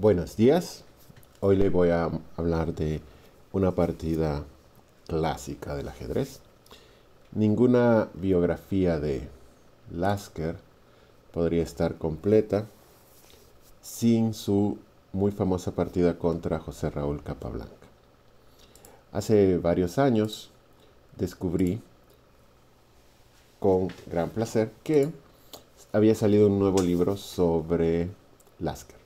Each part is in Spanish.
Buenos días, hoy le voy a hablar de una partida clásica del ajedrez. Ninguna biografía de Lasker podría estar completa sin su muy famosa partida contra José Raúl Capablanca. Hace varios años descubrí con gran placer que había salido un nuevo libro sobre Lasker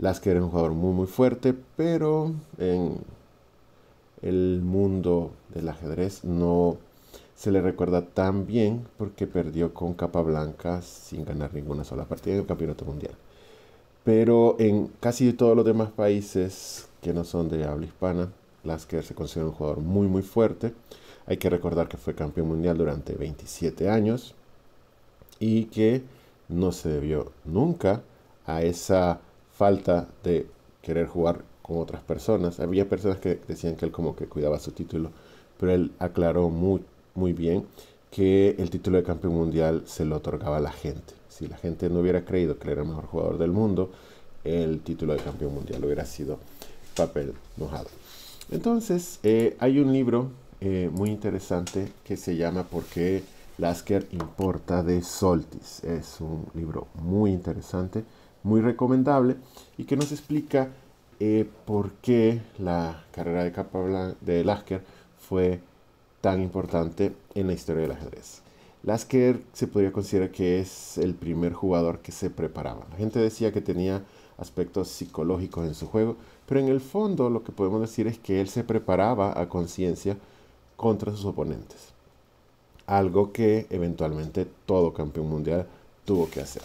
Lasker es un jugador muy muy fuerte, pero en el mundo del ajedrez no se le recuerda tan bien porque perdió con capa blanca sin ganar ninguna sola partida en el campeonato mundial. Pero en casi todos los demás países que no son de habla hispana, Lasker se considera un jugador muy muy fuerte. Hay que recordar que fue campeón mundial durante 27 años y que no se debió nunca a esa falta de querer jugar con otras personas. Había personas que decían que él como que cuidaba su título, pero él aclaró muy, muy bien que el título de campeón mundial se lo otorgaba a la gente. Si la gente no hubiera creído que él era el mejor jugador del mundo, el título de campeón mundial hubiera sido papel mojado. Entonces, eh, hay un libro eh, muy interesante que se llama ¿Por qué Lasker importa de Soltis? Es un libro muy interesante muy recomendable y que nos explica eh, por qué la carrera de Capablanca de Lasker fue tan importante en la historia del ajedrez. Lasker se podría considerar que es el primer jugador que se preparaba. La gente decía que tenía aspectos psicológicos en su juego, pero en el fondo lo que podemos decir es que él se preparaba a conciencia contra sus oponentes. Algo que eventualmente todo campeón mundial tuvo que hacer.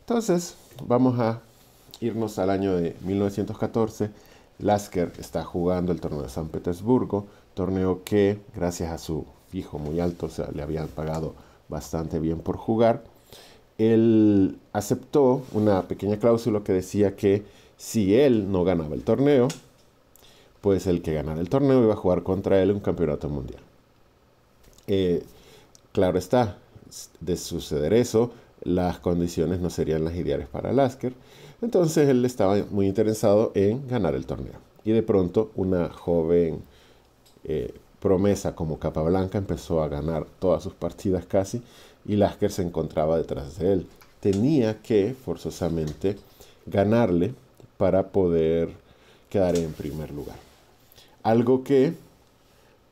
Entonces, vamos a irnos al año de 1914. Lasker está jugando el torneo de San Petersburgo, torneo que gracias a su fijo muy alto, se le habían pagado bastante bien por jugar. Él aceptó una pequeña cláusula que decía que si él no ganaba el torneo, pues el que ganara el torneo iba a jugar contra él en un campeonato mundial. Eh, claro está, de suceder eso, las condiciones no serían las ideales para Lasker. Entonces él estaba muy interesado en ganar el torneo. Y de pronto una joven eh, promesa como Capablanca empezó a ganar todas sus partidas casi y Lasker se encontraba detrás de él. Tenía que forzosamente ganarle para poder quedar en primer lugar. Algo que,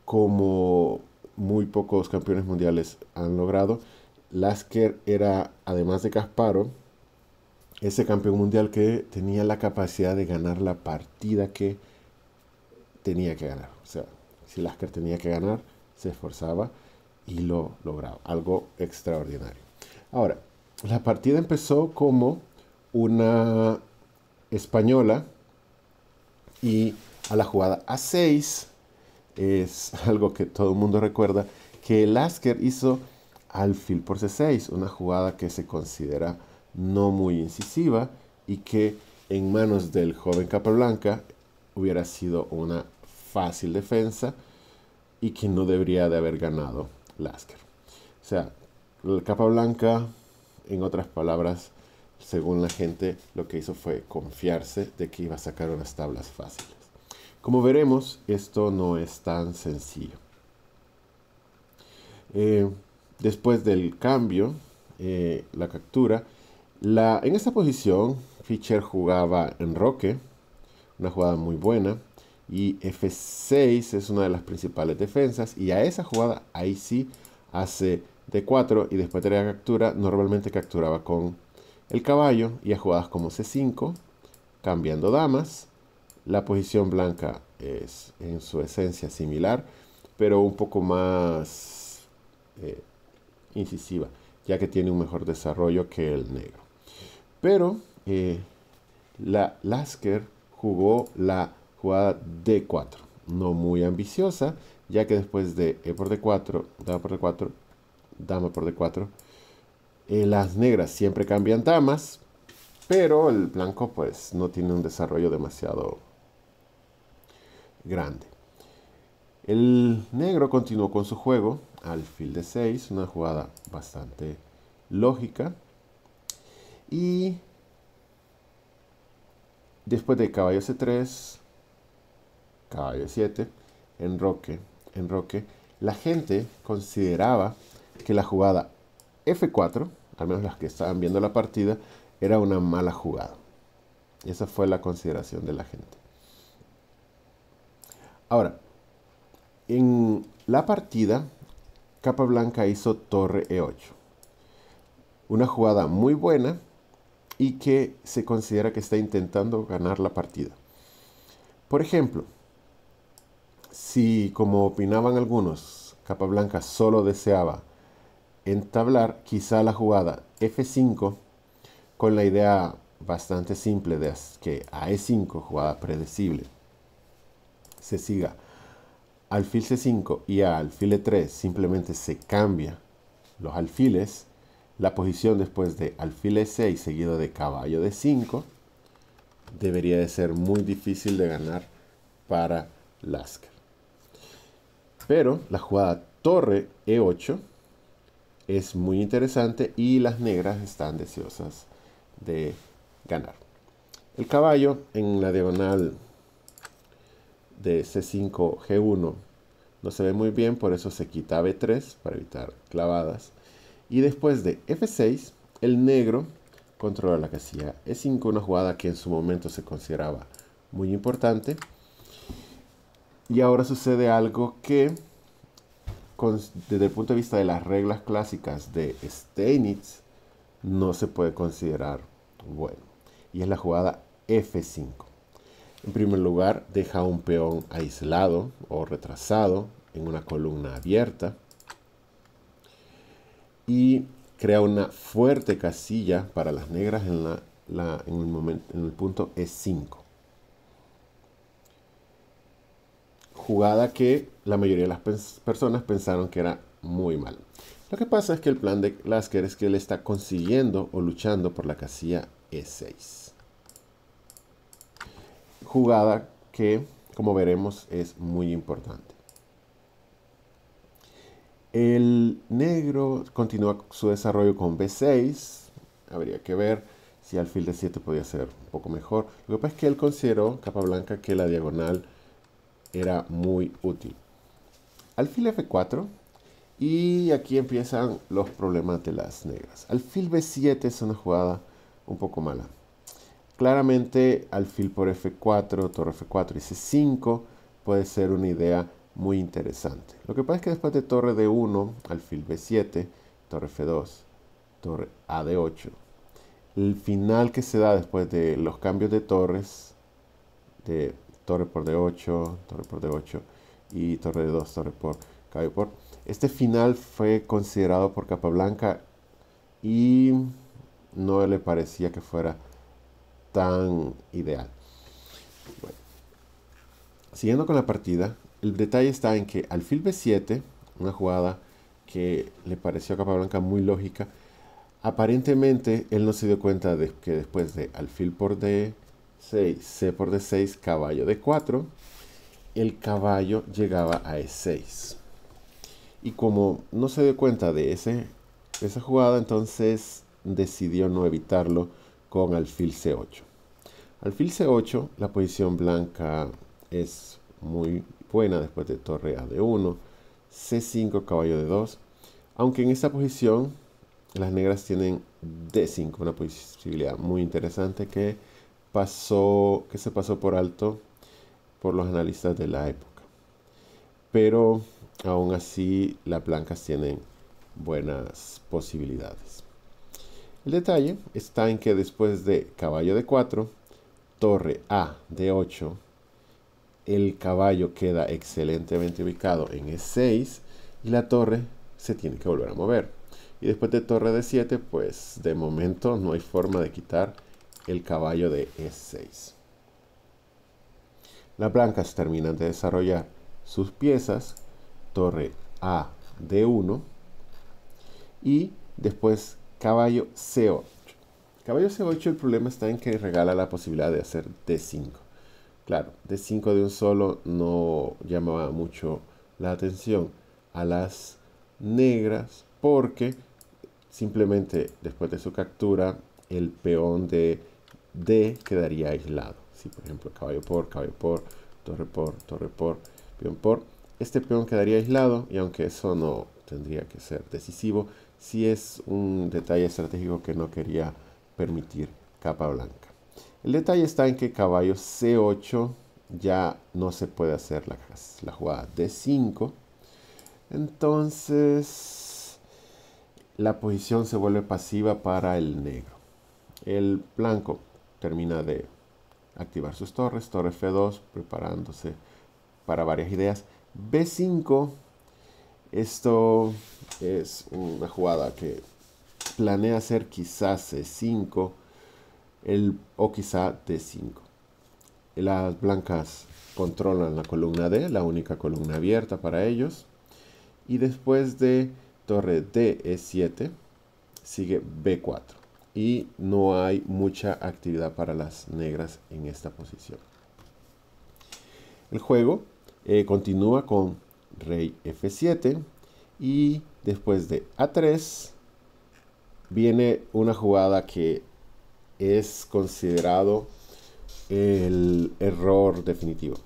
como muy pocos campeones mundiales han logrado, Lasker era, además de Kasparov, ese campeón mundial que tenía la capacidad de ganar la partida que tenía que ganar. O sea, si Lasker tenía que ganar, se esforzaba y lo lograba. Algo extraordinario. Ahora, la partida empezó como una española y a la jugada a 6 es algo que todo el mundo recuerda que Lasker hizo Alfil por C6, una jugada que se considera no muy incisiva y que en manos del joven Capablanca hubiera sido una fácil defensa y que no debería de haber ganado Lasker. O sea, el Capablanca, en otras palabras, según la gente, lo que hizo fue confiarse de que iba a sacar unas tablas fáciles. Como veremos, esto no es tan sencillo. Eh, después del cambio, eh, la captura. La, en esta posición, Fischer jugaba en Roque, una jugada muy buena. Y F6 es una de las principales defensas. Y a esa jugada, ahí sí hace D4. Y después de la captura, normalmente capturaba con el caballo. Y a jugadas como C5, cambiando damas. La posición blanca es en su esencia similar, pero un poco más eh, incisiva, ya que tiene un mejor desarrollo que el negro. Pero eh, la Lasker jugó la jugada D4, no muy ambiciosa, ya que después de E por D4, dama por D4, dama por D4, eh, las negras siempre cambian damas, pero el blanco pues no tiene un desarrollo demasiado grande. El negro continuó con su juego, Al alfil de 6, una jugada bastante lógica. Y después de caballo C3, caballo 7, enroque, enroque, la gente consideraba que la jugada F4, al menos las que estaban viendo la partida, era una mala jugada. Esa fue la consideración de la gente. Ahora, en la partida, capa blanca hizo torre e8. Una jugada muy buena y que se considera que está intentando ganar la partida. Por ejemplo, si como opinaban algunos, capa blanca solo deseaba entablar quizá la jugada F5 con la idea bastante simple de que a E5, jugada predecible, se siga alfil C5 y a alfil E3 simplemente se cambia los alfiles, la posición después de alfil E6 seguido de caballo D5 debería de ser muy difícil de ganar para Lasker. Pero la jugada torre E8 es muy interesante y las negras están deseosas de ganar. El caballo en la diagonal de C5, G1 no se ve muy bien, por eso se quita B3 para evitar clavadas. Y después de F6, el negro controla la casilla E5, una jugada que en su momento se consideraba muy importante. Y ahora sucede algo que, desde el punto de vista de las reglas clásicas de Steinitz, no se puede considerar bueno. Y es la jugada F5. En primer lugar, deja un peón aislado o retrasado en una columna abierta y crea una fuerte casilla para las negras en, el, punto E5. Jugada que la mayoría de las personas pensaron que era muy mal. Lo que pasa es que el plan de Lasker es que él está consiguiendo o luchando por la casilla E6 jugada que, como veremos, es muy importante. El negro continúa su desarrollo con B6. Habría que ver si alfil de 7 podía ser un poco mejor. Lo que pasa es que él consideró, capa blanca, que la diagonal era muy útil. Alfil F4. Y aquí empiezan los problemas de las negras. Alfil B7 es una jugada un poco mala. Claramente alfil por f4, torre f4 y c5 puede ser una idea muy interesante. Lo que pasa es que después de torre d1, alfil b7, torre f2, torre a d8, el final que se da después de los cambios de torres, de torre por d8, torre por d8 y torre d2, torre por caballo por, este final fue considerado por Capablanca y no le parecía que fuera tan ideal. Siguiendo con la partida, el detalle está en que alfil b7, una jugada que le pareció a Capablanca muy lógica, aparentemente él no se dio cuenta de que después de alfil por d6, c por d6, caballo d4, el caballo llegaba a e6. Y como no se dio cuenta de, ese, esa jugada, entonces decidió no evitarlo con alfil c8. Alfil C8, la posición blanca es muy buena después de torre A de 1, C5, caballo de 2. Aunque en esta posición las negras tienen D5, una posibilidad muy interesante que, pasó, que se pasó por alto por los analistas de la época. Pero aún así las blancas tienen buenas posibilidades. El detalle está en que después de caballo de 4, torre A de 8, el caballo queda excelentemente ubicado en E6 y la torre se tiene que volver a mover. Y después de torre de 7, pues de momento no hay forma de quitar el caballo de E6. Las blancas terminan de desarrollar sus piezas, torre A de 1 y después caballo CO Caballo C8 el problema está en que regala la posibilidad de hacer D5. Claro, D5 de un solo no llamaba mucho la atención a las negras porque simplemente después de su captura el peón de D quedaría aislado. Si por ejemplo caballo por, caballo por, torre por, torre por, peón por, este peón quedaría aislado y aunque eso no tendría que ser decisivo, si es un detalle estratégico que no quería permitir capa blanca. El detalle está en que caballo C8 ya no se puede hacer la, jugada D5. Entonces la posición se vuelve pasiva para el negro. El blanco termina de activar sus torres, torre F2, preparándose para varias ideas. B5, esto es una jugada que planea hacer quizás C5 o quizá D5. Las blancas controlan la columna D, la única columna abierta para ellos. Y después de torre D, E7, sigue B4. Y no hay mucha actividad para las negras en esta posición. El juego eh, continúa con rey F7 y después de A3 viene una jugada que es considerado el error definitivo.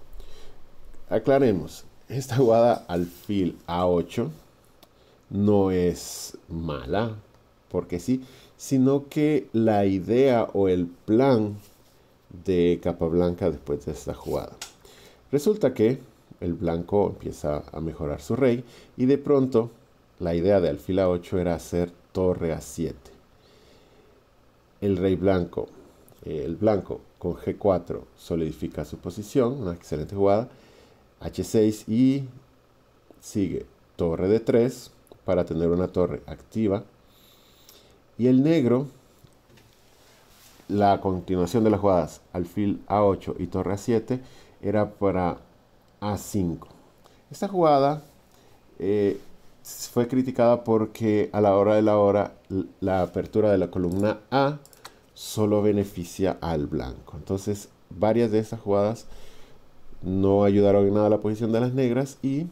Aclaremos, esta jugada alfil A8 no es mala, porque sí, sino que la idea o el plan de capa blanca después de esta jugada. Resulta que el blanco empieza a mejorar su rey y de pronto la idea de alfil A8 era hacer torre a 7. El rey blanco, eh, el blanco con G4 solidifica su posición, una excelente jugada. H6 y sigue torre d 3 para tener una torre activa. Y el negro, la continuación de las jugadas alfil A8 y torre A7 era para A5. Esta jugada eh, fue criticada porque a la hora de la hora la apertura de la columna A solo beneficia al blanco. Entonces varias de esas jugadas no ayudaron en nada a la posición de las negras y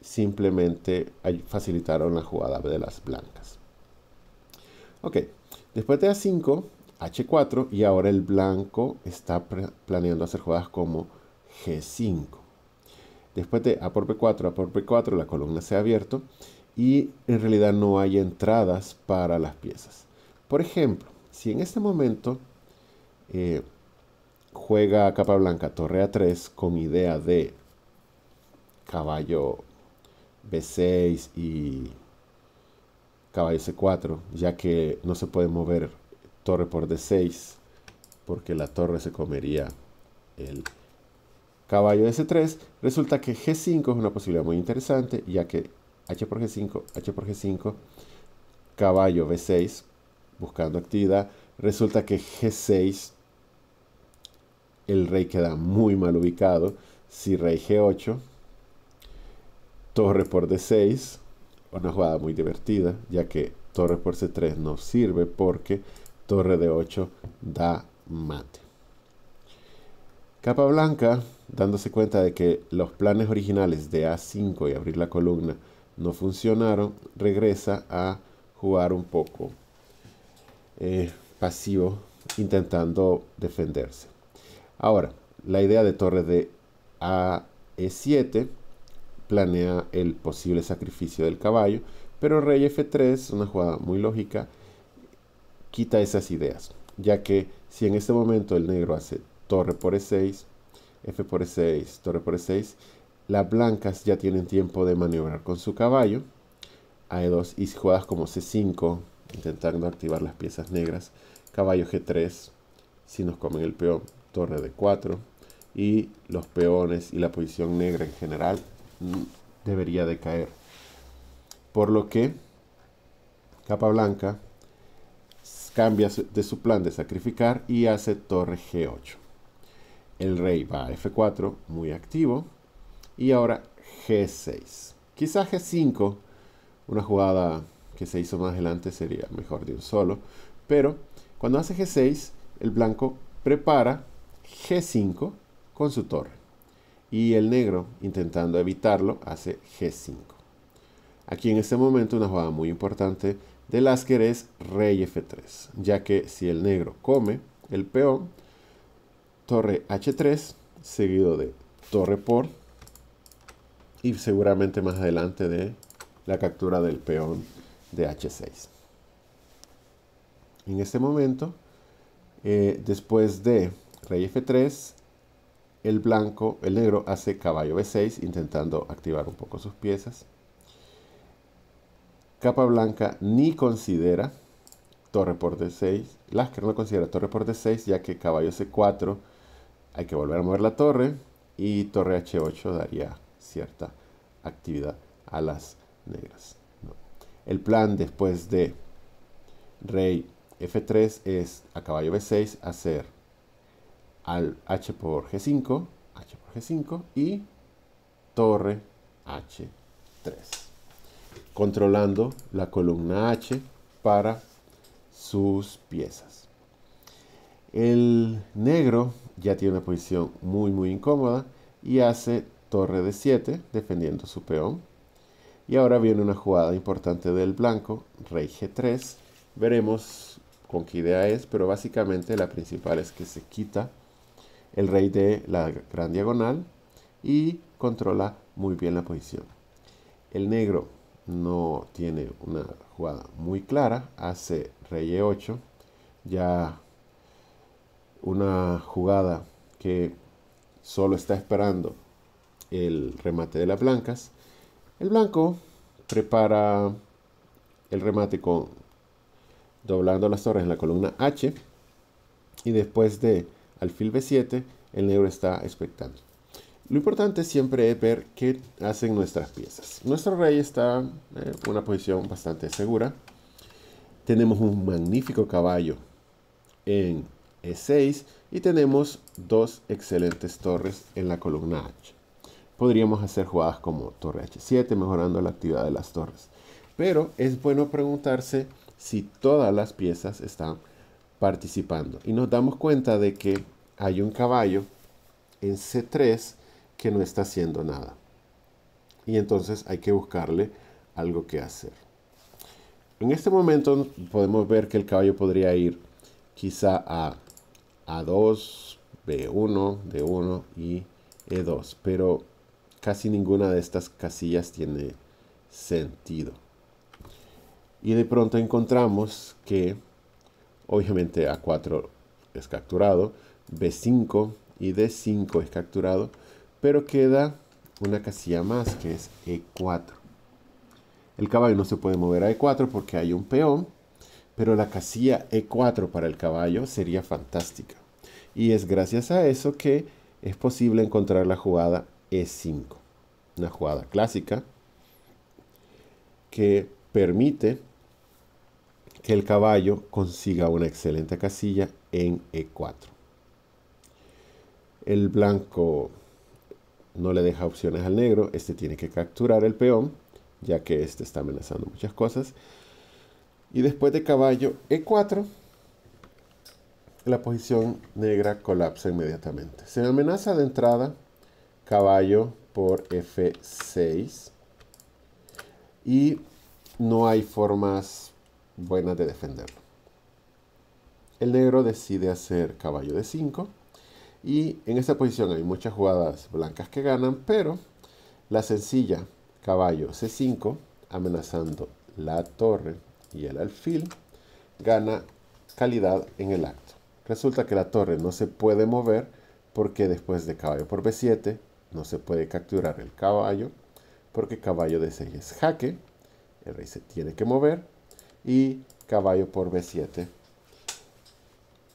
simplemente facilitaron la jugada de las blancas. Ok, después de A5, H4 y ahora el blanco está planeando hacer jugadas como G5. Después de A por B4, A por B4, la columna se ha abierto y en realidad no hay entradas para las piezas. Por ejemplo, si en este momento eh, juega capa blanca torre A3 con idea de caballo B6 y caballo C4, ya que no se puede mover torre por D6 porque la torre se comería el caballo de C3, resulta que G5 es una posibilidad muy interesante, ya que H por G5, H por G5, caballo B6, buscando actividad, resulta que G6, el rey queda muy mal ubicado, si rey G8, torre por D6, una jugada muy divertida, ya que torre por C3 no sirve porque torre D8 da mate. Capa blanca, dándose cuenta de que los planes originales de A5 y abrir la columna no funcionaron, regresa a jugar un poco eh, pasivo, intentando defenderse. Ahora, la idea de torre de A 7 planea el posible sacrificio del caballo, pero rey f3, una jugada muy lógica, quita esas ideas, ya que si en este momento el negro hace torre por E6, F por E6, torre por E6. Las blancas ya tienen tiempo de maniobrar con su caballo. A 2 e y jugadas como C5, intentando activar las piezas negras. Caballo G3, si nos comen el peón, torre D4. Y los peones y la posición negra en general mm, debería de caer. Por lo que capa blanca cambia de su plan de sacrificar y hace torre G8. El rey va a F4, muy activo. Y ahora G6. Quizás G5, una jugada que se hizo más adelante, sería mejor de un solo. Pero cuando hace G6, el blanco prepara G5 con su torre. Y el negro, intentando evitarlo, hace G5. Aquí en este momento una jugada muy importante de Lasker es rey F3, ya que si el negro come el peón, torre H3, seguido de torre por, y seguramente más adelante de la captura del peón de H6. En este momento, eh, después de rey F3, el blanco, el negro hace caballo B6 intentando activar un poco sus piezas. Capa blanca ni considera torre por D6, Lasker no considera torre por D6 ya que caballo C4 hay que volver a mover la torre y torre H8 daría cierta actividad a las negras. El plan después de rey F3 es a caballo B6 hacer al H por G5, H por G5 y torre H3. Controlando la columna H para sus piezas. El negro ya tiene una posición muy muy incómoda y hace torre de 7 defendiendo su peón. Y ahora viene una jugada importante del blanco, rey g3. Veremos con qué idea es, pero básicamente la principal es que se quita el rey de la gran diagonal y controla muy bien la posición. El negro no tiene una jugada muy clara, hace rey e8, ya una jugada que solo está esperando el remate de las blancas. El blanco prepara el remate con doblando las torres en la columna H y después de alfil B7 el negro está expectando. Lo importante siempre es ver qué hacen nuestras piezas. Nuestro rey está en una posición bastante segura. Tenemos un magnífico caballo en e6 y tenemos dos excelentes torres en la columna H. Podríamos hacer jugadas como torre H7 mejorando la actividad de las torres. Pero es bueno preguntarse si todas las piezas están participando. Y nos damos cuenta de que hay un caballo en C3 que no está haciendo nada. Y entonces hay que buscarle algo que hacer. En este momento podemos ver que el caballo podría ir quizá a a2, B1, D1 y E2. Pero casi ninguna de estas casillas tiene sentido. Y de pronto encontramos que obviamente A4 es capturado, B5 y D5 es capturado, pero queda una casilla más que es E4. El caballo no se puede mover a E4 porque hay un peón pero la casilla E4 para el caballo sería fantástica. Y es gracias a eso que es posible encontrar la jugada E5, una jugada clásica que permite que el caballo consiga una excelente casilla en E4. El blanco no le deja opciones al negro, este tiene que capturar el peón, ya que este está amenazando muchas cosas. Y después de caballo E4, la posición negra colapsa inmediatamente. Se amenaza de entrada caballo por F6 y no hay formas buenas de defenderlo. El negro decide hacer caballo de 5 y en esta posición hay muchas jugadas blancas que ganan, pero la sencilla caballo C5 amenazando la torre y el alfil gana calidad en el acto. Resulta que la torre no se puede mover porque después de caballo por B7 no se puede capturar el caballo porque caballo de 6 es jaque, el rey se tiene que mover y caballo por B7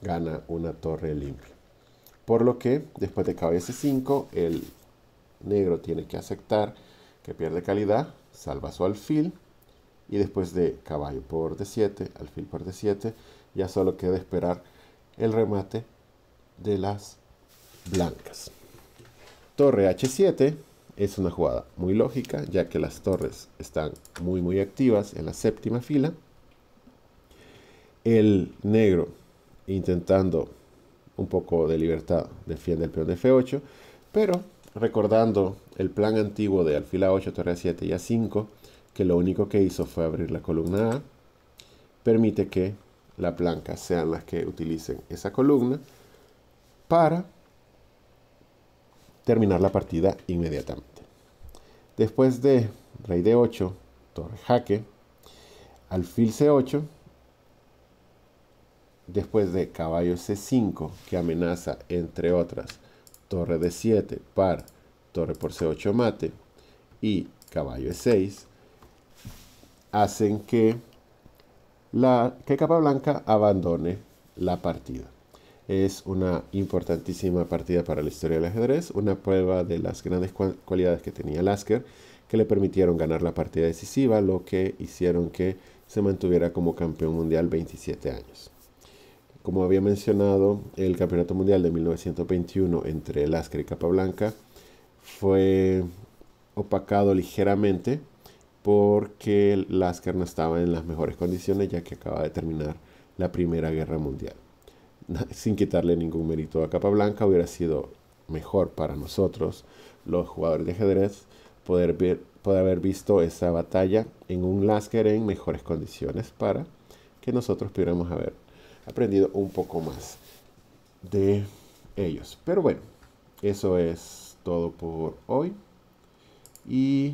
gana una torre limpia. Por lo que después de caballo C5 el negro tiene que aceptar que pierde calidad, salva su alfil y después de caballo por d7, alfil por d7, ya solo queda esperar el remate de las blancas. Torre h7 es una jugada muy lógica, ya que las torres están muy muy activas en la séptima fila. El negro intentando un poco de libertad defiende el peón de f8, pero recordando el plan antiguo de alfil a8, torre a7 y a5, que lo único que hizo fue abrir la columna A, permite que las blancas sean las que utilicen esa columna para terminar la partida inmediatamente. Después de rey de 8 torre jaque, alfil c8, después de caballo c5 que amenaza entre otras torre d7 par, torre por c8 mate y caballo e6, hacen que, la, que Capablanca abandone la partida. Es una importantísima partida para la historia del ajedrez, una prueba de las grandes cualidades que tenía Lasker que le permitieron ganar la partida decisiva, lo que hicieron que se mantuviera como campeón mundial 27 años. Como había mencionado, el Campeonato Mundial de 1921 entre Lasker y Capablanca fue opacado ligeramente porque Lasker no estaba en las mejores condiciones ya que acaba de terminar la Primera Guerra Mundial. Sin quitarle ningún mérito a capa blanca. hubiera sido mejor para nosotros, los jugadores de ajedrez, poder, poder haber visto esa batalla en un Lasker en mejores condiciones para que nosotros pudiéramos haber aprendido un poco más de ellos. Pero bueno, eso es todo por hoy. Y